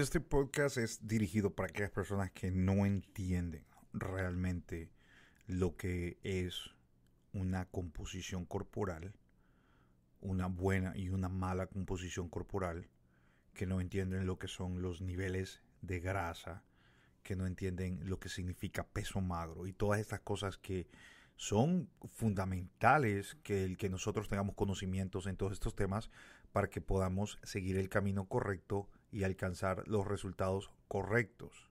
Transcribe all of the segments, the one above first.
este podcast es dirigido para aquellas personas que no entienden realmente lo que es una composición corporal, una buena y una mala composición corporal, que no entienden lo que son los niveles de grasa, que no entienden lo que significa peso magro y todas estas cosas que son fundamentales que el que nosotros tengamos conocimientos en todos estos temas para que podamos seguir el camino correcto y alcanzar los resultados correctos.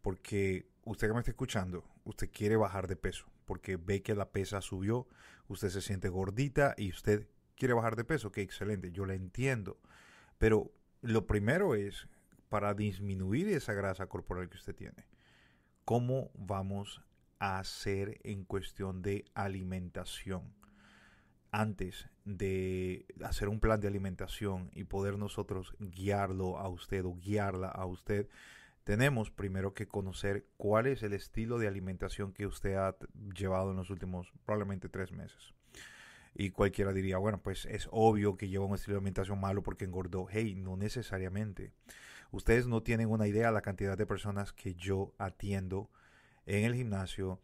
Porque usted que me está escuchando, usted quiere bajar de peso, porque ve que la pesa subió, usted se siente gordita y usted quiere bajar de peso, que excelente, yo la entiendo. Pero lo primero es para disminuir esa grasa corporal que usted tiene. ¿Cómo vamos a hacer en cuestión de alimentación? antes de hacer un plan de alimentación y poder nosotros guiarlo a usted o guiarla a usted, tenemos primero que conocer cuál es el estilo de alimentación que usted ha llevado en los últimos probablemente tres meses. Y cualquiera diría, bueno, pues es obvio que lleva un estilo de alimentación malo porque engordó. Hey, no necesariamente. Ustedes no tienen una idea la cantidad de personas que yo atiendo en el gimnasio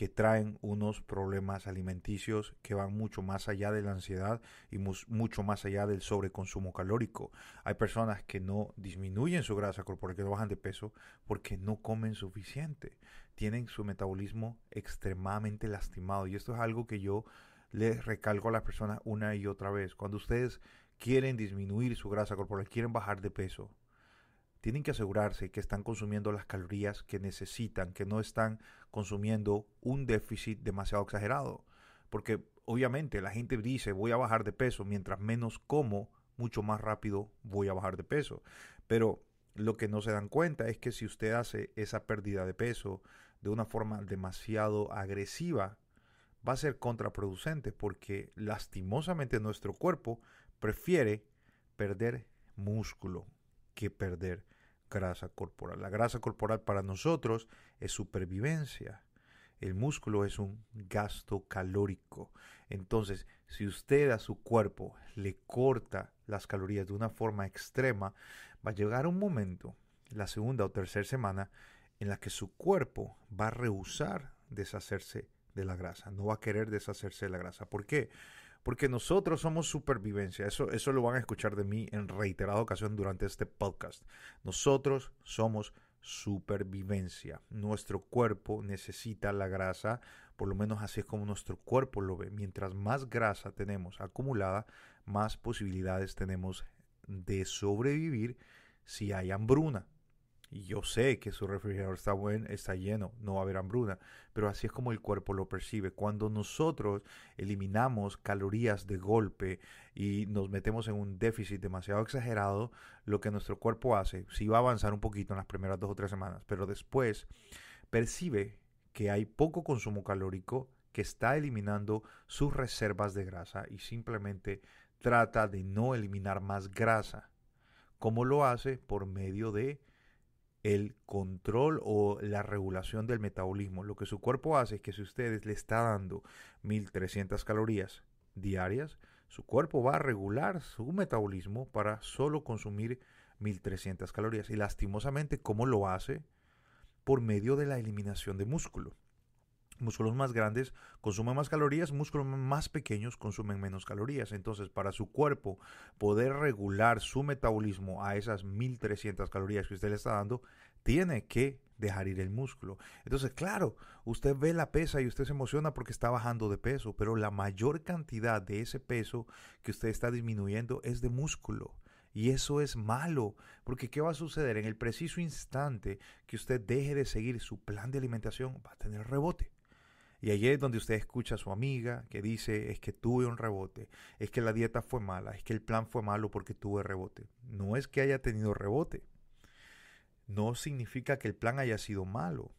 que traen unos problemas alimenticios que van mucho más allá de la ansiedad y mucho más allá del sobreconsumo calórico. Hay personas que no disminuyen su grasa corporal, que no bajan de peso porque no comen suficiente. Tienen su metabolismo extremadamente lastimado y esto es algo que yo les recalco a las personas una y otra vez. Cuando ustedes quieren disminuir su grasa corporal, quieren bajar de peso, tienen que asegurarse que están consumiendo las calorías que necesitan, que no están consumiendo un déficit demasiado exagerado. Porque obviamente la gente dice voy a bajar de peso, mientras menos como, mucho más rápido voy a bajar de peso. Pero lo que no se dan cuenta es que si usted hace esa pérdida de peso de una forma demasiado agresiva, va a ser contraproducente porque lastimosamente nuestro cuerpo prefiere perder músculo que perder grasa corporal. La grasa corporal para nosotros es supervivencia. El músculo es un gasto calórico. Entonces, si usted a su cuerpo le corta las calorías de una forma extrema, va a llegar un momento, la segunda o tercera semana, en la que su cuerpo va a rehusar deshacerse de la grasa, no va a querer deshacerse de la grasa. ¿Por qué? porque nosotros somos supervivencia. Eso, eso lo van a escuchar de mí en reiterada ocasión durante este podcast. Nosotros somos supervivencia. Nuestro cuerpo necesita la grasa, por lo menos así es como nuestro cuerpo lo ve. Mientras más grasa tenemos acumulada, más posibilidades tenemos de sobrevivir si hay hambruna. Y yo sé que su refrigerador está, bueno, está lleno, no va a haber hambruna, pero así es como el cuerpo lo percibe. Cuando nosotros eliminamos calorías de golpe y nos metemos en un déficit demasiado exagerado, lo que nuestro cuerpo hace, si va a avanzar un poquito en las primeras dos o tres semanas, pero después percibe que hay poco consumo calórico que está eliminando sus reservas de grasa y simplemente trata de no eliminar más grasa. ¿Cómo lo hace? Por medio de el control o la regulación del metabolismo. Lo que su cuerpo hace es que si usted le está dando 1300 calorías diarias, su cuerpo va a regular su metabolismo para solo consumir 1300 calorías. Y lastimosamente, ¿cómo lo hace? Por medio de la eliminación de músculo. Músculos más grandes consumen más calorías, músculos más pequeños consumen menos calorías. Entonces, para su cuerpo poder regular su metabolismo a esas 1300 calorías que usted le está dando, tiene que dejar ir el músculo. Entonces, claro, usted ve la pesa y usted se emociona porque está bajando de peso, pero la mayor cantidad de ese peso que usted está disminuyendo es de músculo. Y eso es malo, porque ¿qué va a suceder? En el preciso instante que usted deje de seguir su plan de alimentación, va a tener rebote. Y allí es donde usted escucha a su amiga que dice, es que tuve un rebote, es que la dieta fue mala, es que el plan fue malo porque tuve rebote. No es que haya tenido rebote. No significa que el plan haya sido malo.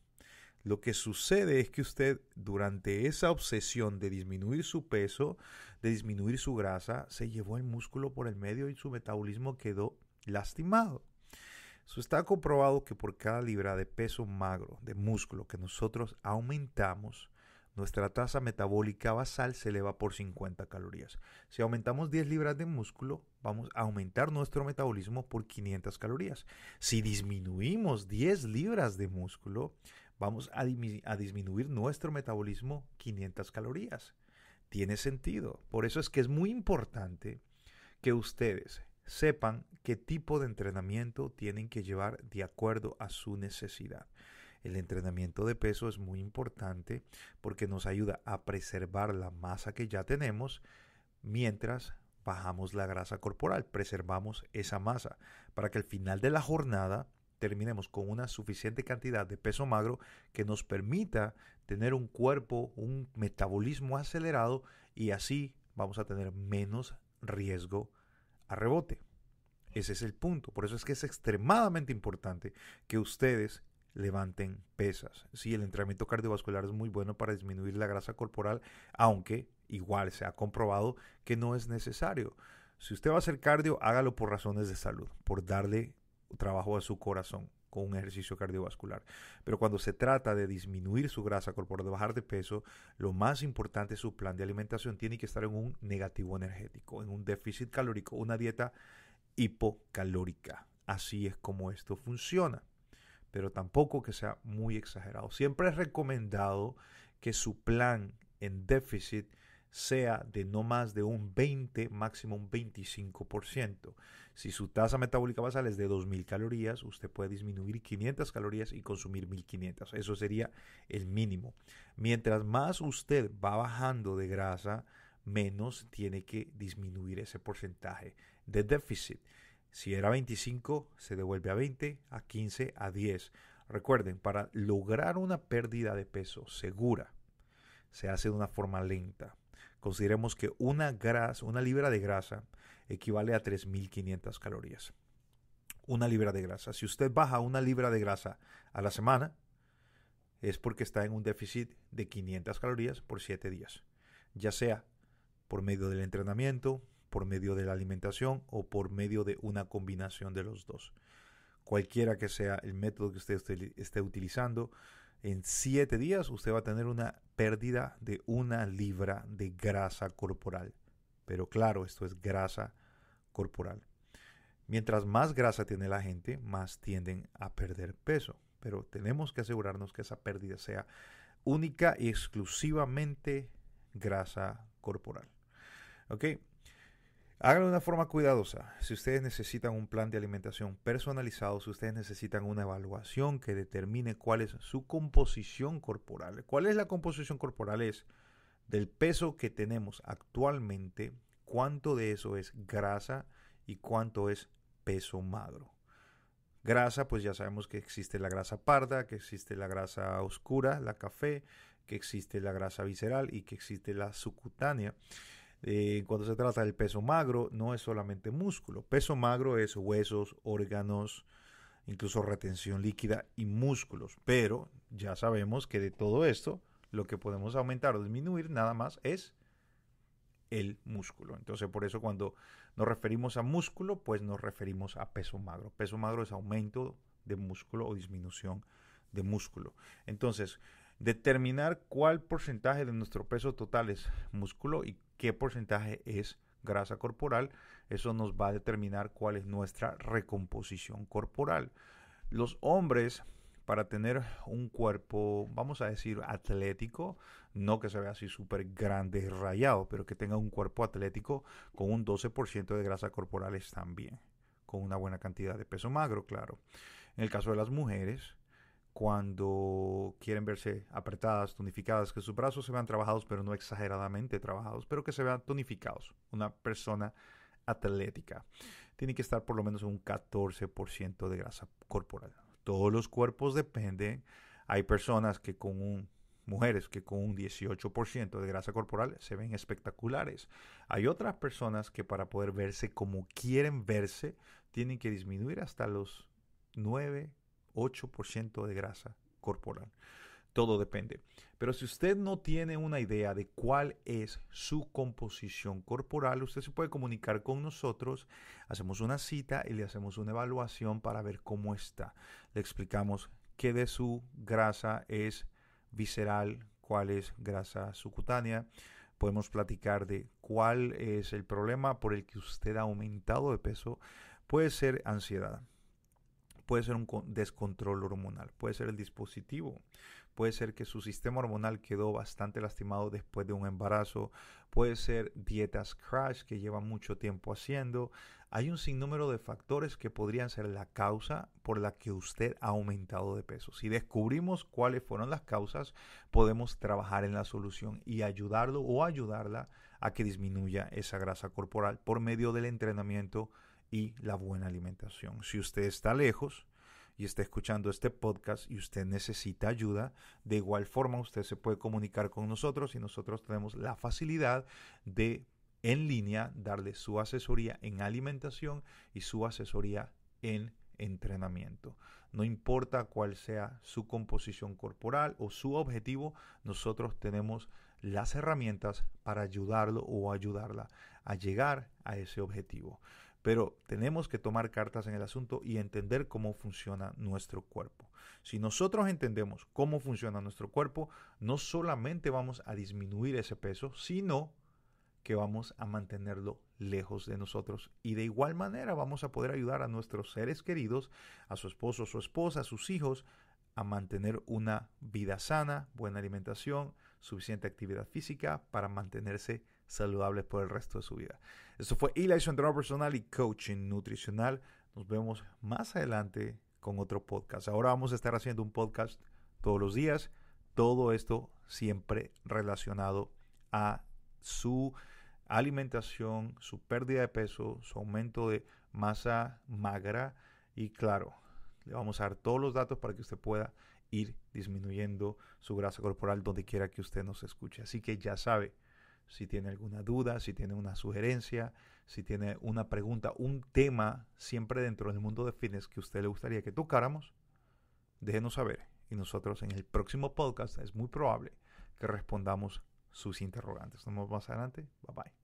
Lo que sucede es que usted durante esa obsesión de disminuir su peso, de disminuir su grasa, se llevó el músculo por el medio y su metabolismo quedó lastimado. eso está comprobado que por cada libra de peso magro, de músculo que nosotros aumentamos, nuestra tasa metabólica basal se eleva por 50 calorías. Si aumentamos 10 libras de músculo, vamos a aumentar nuestro metabolismo por 500 calorías. Si disminuimos 10 libras de músculo, vamos a, disminuir nuestro metabolismo 500 calorías. Tiene sentido. Por eso es que es muy importante que ustedes sepan qué tipo de entrenamiento tienen que llevar de acuerdo a su necesidad. El entrenamiento de peso es muy importante porque nos ayuda a preservar la masa que ya tenemos mientras bajamos la grasa corporal, preservamos esa masa para que al final de la jornada terminemos con una suficiente cantidad de peso magro que nos permita tener un cuerpo, un metabolismo acelerado y así vamos a tener menos riesgo a rebote. Ese es el punto. Por eso es que es extremadamente importante que ustedes levanten pesas. Sí, el entrenamiento cardiovascular es muy bueno para disminuir la grasa corporal, aunque igual se ha comprobado que no es necesario. Si usted va a hacer cardio, hágalo por razones de salud, por darle trabajo a su corazón con un ejercicio cardiovascular. Pero cuando se trata de disminuir su grasa corporal, de bajar de peso, lo más importante es su plan de alimentación. Tiene que estar en un negativo energético, en un déficit calórico, una dieta hipocalórica. Así es como esto funciona pero tampoco que sea muy exagerado. Siempre es recomendado que su plan en déficit sea de no más de un 20, máximo un 25%. Si su tasa metabólica basal es de 2.000 calorías, usted puede disminuir 500 calorías y consumir 1.500. Eso sería el mínimo. Mientras más usted va bajando de grasa, menos tiene que disminuir ese porcentaje de déficit. Si era 25, se devuelve a 20, a 15, a 10. Recuerden, para lograr una pérdida de peso segura, se hace de una forma lenta. Consideremos que una, grasa, una libra de grasa equivale a 3.500 calorías. Una libra de grasa. Si usted baja una libra de grasa a la semana, es porque está en un déficit de 500 calorías por 7 días. Ya sea por medio del entrenamiento, por medio de la alimentación o por medio de una combinación de los dos. Cualquiera que sea el método que usted esté utilizando, en siete días usted va a tener una pérdida de una libra de grasa corporal. Pero claro, esto es grasa corporal. Mientras más grasa tiene la gente, más tienden a perder peso. Pero tenemos que asegurarnos que esa pérdida sea única y exclusivamente grasa corporal. ¿Ok? Háganlo de una forma cuidadosa. Si ustedes necesitan un plan de alimentación personalizado, si ustedes necesitan una evaluación que determine cuál es su composición corporal, cuál es la composición corporal es del peso que tenemos actualmente, cuánto de eso es grasa y cuánto es peso magro. Grasa, pues ya sabemos que existe la grasa parda, que existe la grasa oscura, la café, que existe la grasa visceral y que existe la subcutánea. Eh, cuando se trata del peso magro, no es solamente músculo. Peso magro es huesos, órganos, incluso retención líquida y músculos. Pero ya sabemos que de todo esto, lo que podemos aumentar o disminuir nada más es el músculo. Entonces, por eso cuando nos referimos a músculo, pues nos referimos a peso magro. Peso magro es aumento de músculo o disminución de músculo. Entonces, determinar cuál porcentaje de nuestro peso total es músculo y qué porcentaje es grasa corporal. Eso nos va a determinar cuál es nuestra recomposición corporal. Los hombres, para tener un cuerpo, vamos a decir, atlético, no que se vea así súper grande, rayado, pero que tenga un cuerpo atlético con un 12% de grasa corporal también, con una buena cantidad de peso magro, claro. En el caso de las mujeres, cuando quieren verse apretadas, tonificadas, que sus brazos se vean trabajados, pero no exageradamente trabajados, pero que se vean tonificados. Una persona atlética tiene que estar por lo menos un 14% de grasa corporal. Todos los cuerpos dependen. Hay personas que con un mujeres que con un 18% de grasa corporal se ven espectaculares. Hay otras personas que para poder verse como quieren verse tienen que disminuir hasta los 9, 8% de grasa corporal. Todo depende. Pero si usted no tiene una idea de cuál es su composición corporal, usted se puede comunicar con nosotros, hacemos una cita y le hacemos una evaluación para ver cómo está. Le explicamos qué de su grasa es visceral, cuál es grasa subcutánea. Podemos platicar de cuál es el problema por el que usted ha aumentado de peso. Puede ser ansiedad puede ser un descontrol hormonal, puede ser el dispositivo, puede ser que su sistema hormonal quedó bastante lastimado después de un embarazo, puede ser dietas crash que lleva mucho tiempo haciendo. Hay un sinnúmero de factores que podrían ser la causa por la que usted ha aumentado de peso. Si descubrimos cuáles fueron las causas, podemos trabajar en la solución y ayudarlo o ayudarla a que disminuya esa grasa corporal por medio del entrenamiento y la buena alimentación. Si usted está lejos y está escuchando este podcast y usted necesita ayuda, de igual forma usted se puede comunicar con nosotros y nosotros tenemos la facilidad de en línea darle su asesoría en alimentación y su asesoría en entrenamiento. No importa cuál sea su composición corporal o su objetivo, nosotros tenemos las herramientas para ayudarlo o ayudarla a llegar a ese objetivo. Pero tenemos que tomar cartas en el asunto y entender cómo funciona nuestro cuerpo. Si nosotros entendemos cómo funciona nuestro cuerpo, no solamente vamos a disminuir ese peso, sino que vamos a mantenerlo lejos de nosotros. Y de igual manera vamos a poder ayudar a nuestros seres queridos, a su esposo, su esposa, a sus hijos, a mantener una vida sana, buena alimentación, suficiente actividad física para mantenerse saludables por el resto de su vida. Esto fue Eli, su entrenador personal y coaching nutricional. Nos vemos más adelante con otro podcast. Ahora vamos a estar haciendo un podcast todos los días. Todo esto siempre relacionado a su alimentación, su pérdida de peso, su aumento de masa magra y claro, le vamos a dar todos los datos para que usted pueda ir disminuyendo su grasa corporal donde quiera que usted nos escuche. Así que ya sabe, si tiene alguna duda, si tiene una sugerencia, si tiene una pregunta, un tema siempre dentro del mundo de fitness que usted le gustaría que tocáramos, déjenos saber. Y nosotros en el próximo podcast es muy probable que respondamos sus interrogantes. Nos vemos más adelante. Bye bye.